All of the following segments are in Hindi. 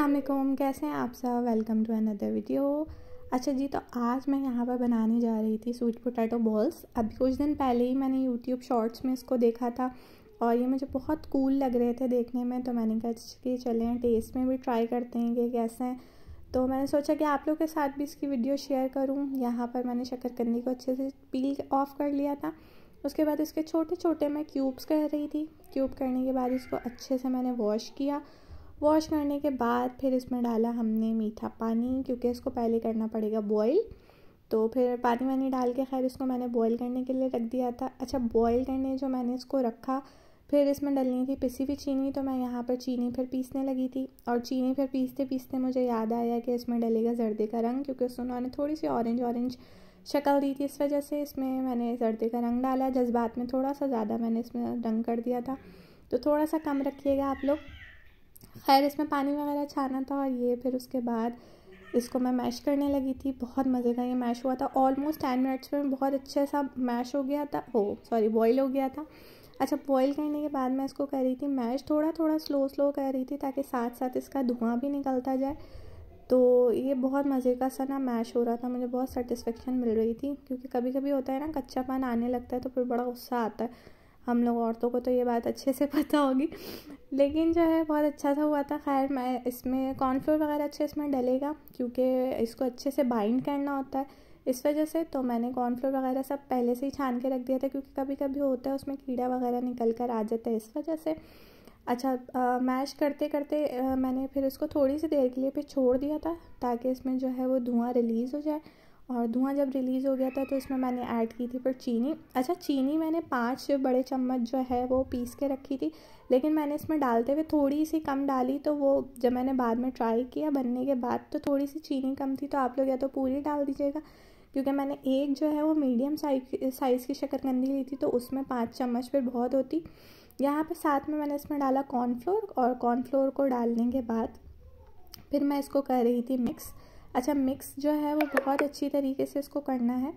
असलम कैसे हैं आप सब वेलकम टू अनदर वीडियो अच्छा जी तो आज मैं यहाँ पर बनाने जा रही थी स्वीट पोटैटो बॉल्स अभी कुछ दिन पहले ही मैंने यूट्यूब शॉर्ट्स में इसको देखा था और ये मुझे बहुत कूल लग रहे थे देखने में तो मैंने कहा कि हैं टेस्ट में भी ट्राई करते हैं कि कैसे हैं तो मैंने सोचा कि आप लोग के साथ भी इसकी वीडियो शेयर करूँ यहाँ पर मैंने शक्करकंदी को अच्छे से पील ऑफ कर लिया था उसके बाद इसके छोटे छोटे मैं क्यूब्स कर रही थी क्यूब करने के बाद इसको अच्छे से मैंने वॉश किया वॉश करने के बाद फिर इसमें डाला हमने मीठा पानी क्योंकि इसको पहले करना पड़ेगा बॉईल तो फिर पानी वानी डाल के खैर इसको मैंने बॉईल करने के लिए रख दिया था अच्छा बॉईल करने जो मैंने इसको रखा फिर इसमें डलनी थी पिसी हुई चीनी तो मैं यहाँ पर चीनी फिर पीसने लगी थी और चीनी फिर पीसते पीसते मुझे याद आया कि इसमें डलेगा जर्दे का रंग क्योंकि उसमें उन्होंने थोड़ी सी ऑरेंज ऑरेंज शक्ल दी थी इस वजह से इसमें मैंने जर्दे का रंग डाला जज्बात में थोड़ा सा ज़्यादा मैंने इसमें रंग कर दिया था तो थोड़ा सा कम रखिएगा आप लोग खैर इसमें पानी वगैरह छाना था और ये फिर उसके बाद इसको मैं मैश करने लगी थी बहुत मज़े का ये मैश हुआ था ऑलमोस्ट टेन मिनट्स में बहुत अच्छे सा मैश हो गया था हो सॉरी बॉईल हो गया था अच्छा बॉईल करने के बाद मैं इसको कर रही थी मैश थोड़ा थोड़ा स्लो स्लो कर रही थी ताकि साथ साथ इसका धुआं भी निकलता जाए तो ये बहुत मज़े का सा ना मैश हो रहा था मुझे बहुत सेटिस्फेक्शन मिल रही थी क्योंकि कभी कभी होता है ना कच्चापन आने लगता है तो फिर बड़ा गुस्सा आता है हम लोग औरतों को तो ये बात अच्छे से पता होगी लेकिन जो है बहुत अच्छा सा हुआ था खैर मैं इसमें कॉर्नफ्लोर वगैरह अच्छे इसमें डलेगा क्योंकि इसको अच्छे से बाइंड करना होता है इस वजह से तो मैंने कॉर्नफ्लोर वगैरह सब पहले से ही छान के रख दिया था क्योंकि कभी कभी होता है उसमें कीड़ा वगैरह निकल कर आ जाता है इस वजह से अच्छा आ, मैश करते करते आ, मैंने फिर इसको थोड़ी सी देर के लिए फिर छोड़ दिया था ताकि इसमें जो है वो धुआं रिलीज़ हो जाए और धुआं जब रिलीज़ हो गया था तो इसमें मैंने ऐड की थी पर चीनी अच्छा चीनी मैंने पाँच बड़े चम्मच जो है वो पीस के रखी थी लेकिन मैंने इसमें डालते हुए थोड़ी सी कम डाली तो वो जब मैंने बाद में ट्राई किया बनने के बाद तो थोड़ी सी चीनी कम थी तो आप लोग या तो पूरी डाल दीजिएगा क्योंकि मैंने एक जो है वो मीडियम साइज़ की शक्करकंदी ली थी तो उसमें पाँच चम्मच फिर बहुत होती यहाँ पर साथ में मैंने इसमें डाला कॉर्नफ्लोर और कॉर्नफ्लोर को डालने के बाद फिर मैं इसको कर रही थी मिक्स अच्छा मिक्स जो है वो बहुत अच्छी तरीके से इसको करना है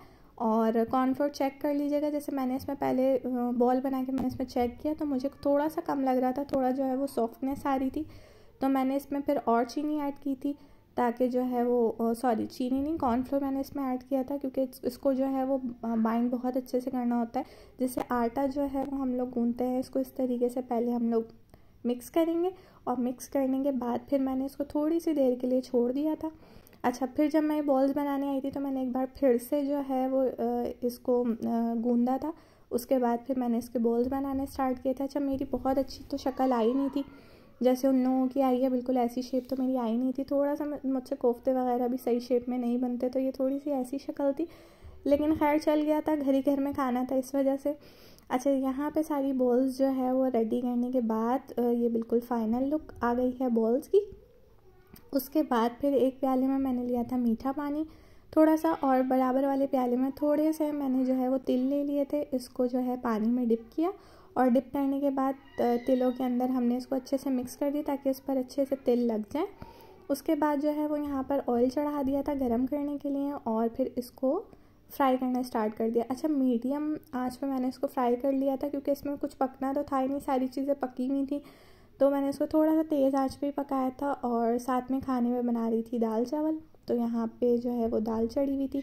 और कॉर्नफ्लोर चेक कर लीजिएगा जैसे मैंने इसमें पहले बॉल बना के मैंने इसमें चेक किया तो मुझे थोड़ा सा कम लग रहा था थोड़ा जो है वो सॉफ्टनेस आ रही थी तो मैंने इसमें फिर और चीनी ऐड की थी ताकि जो है वो सॉरी चीनी नहीं कॉर्नफ्लोर मैंने इसमें ऐड किया था क्योंकि इसको जो है वो बाइंड बहुत अच्छे से करना होता है जैसे आटा जो है वो हम लोग गूंदते हैं इसको इस तरीके से पहले हम लोग मिक्स करेंगे और मिक्स करने के बाद फिर मैंने इसको थोड़ी सी देर के लिए छोड़ दिया था अच्छा फिर जब मैं बॉल्स बनाने आई थी तो मैंने एक बार फिर से जो है वो इसको गूंदा था उसके बाद फिर मैंने इसके बॉल्स बनाने स्टार्ट किए थे अच्छा मेरी बहुत अच्छी तो शक्ल आई नहीं थी जैसे उन लोगों की आई है बिल्कुल ऐसी शेप तो मेरी आई नहीं थी थोड़ा सा मुझसे कोफ्ते वगैरह भी सही शेप में नहीं बनते तो ये थोड़ी सी ऐसी शक्ल थी लेकिन खैर चल गया था घर ही घर में खाना था इस वजह से अच्छा यहाँ पे सारी बॉल्स जो है वो रेडी करने के बाद ये बिल्कुल फाइनल लुक आ गई है बॉल्स की उसके बाद फिर एक प्याले में मैंने लिया था मीठा पानी थोड़ा सा और बराबर वाले प्याले में थोड़े से मैंने जो है वो तिल ले लिए थे इसको जो है पानी में डिप किया और डिप करने के बाद तिलों के अंदर हमने इसको अच्छे से मिक्स कर दिया ताकि इस पर अच्छे से तिल लग जाए उसके बाद जो है वो यहाँ पर ऑयल चढ़ा दिया था गर्म करने के लिए और फिर इसको फ्राई करना स्टार्ट कर दिया अच्छा मीडियम आँच पर मैंने इसको फ्राई कर लिया था क्योंकि इसमें कुछ पकना तो था ही नहीं सारी चीज़ें पकी हुई थी तो मैंने इसको थोड़ा सा तेज़ आँच पर पकाया था और साथ में खाने में बना रही थी दाल चावल तो यहाँ पे जो है वो दाल चढ़ी हुई थी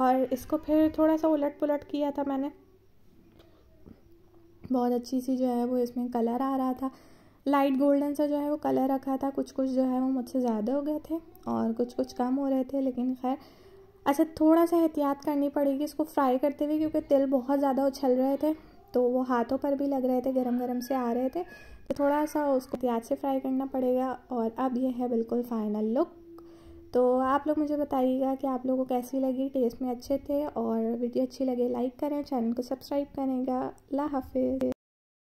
और इसको फिर थोड़ा सा उलट पुलट किया था मैंने बहुत अच्छी सी जो है वो इसमें कलर आ रहा था लाइट गोल्डन सा जो है वो कलर रखा था कुछ कुछ जो है वो मुझसे ज़्यादा हो गए थे और कुछ कुछ कम हो रहे थे लेकिन खैर अच्छा थोड़ा सा एहतियात करनी पड़ेगी इसको फ्राई करते हुए क्योंकि तेल बहुत ज़्यादा उछल रहे थे तो वो हाथों पर भी लग रहे थे गरम गरम से आ रहे थे तो थोड़ा सा उसको प्याज से फ्राई करना पड़ेगा और अब ये है बिल्कुल फाइनल लुक तो आप लोग मुझे बताइएगा कि आप लोगों को कैसी लगी टेस्ट में अच्छे थे और वीडियो अच्छी लगे लाइक करें चैनल को सब्सक्राइब करेंगे अल्लाह हाफिज़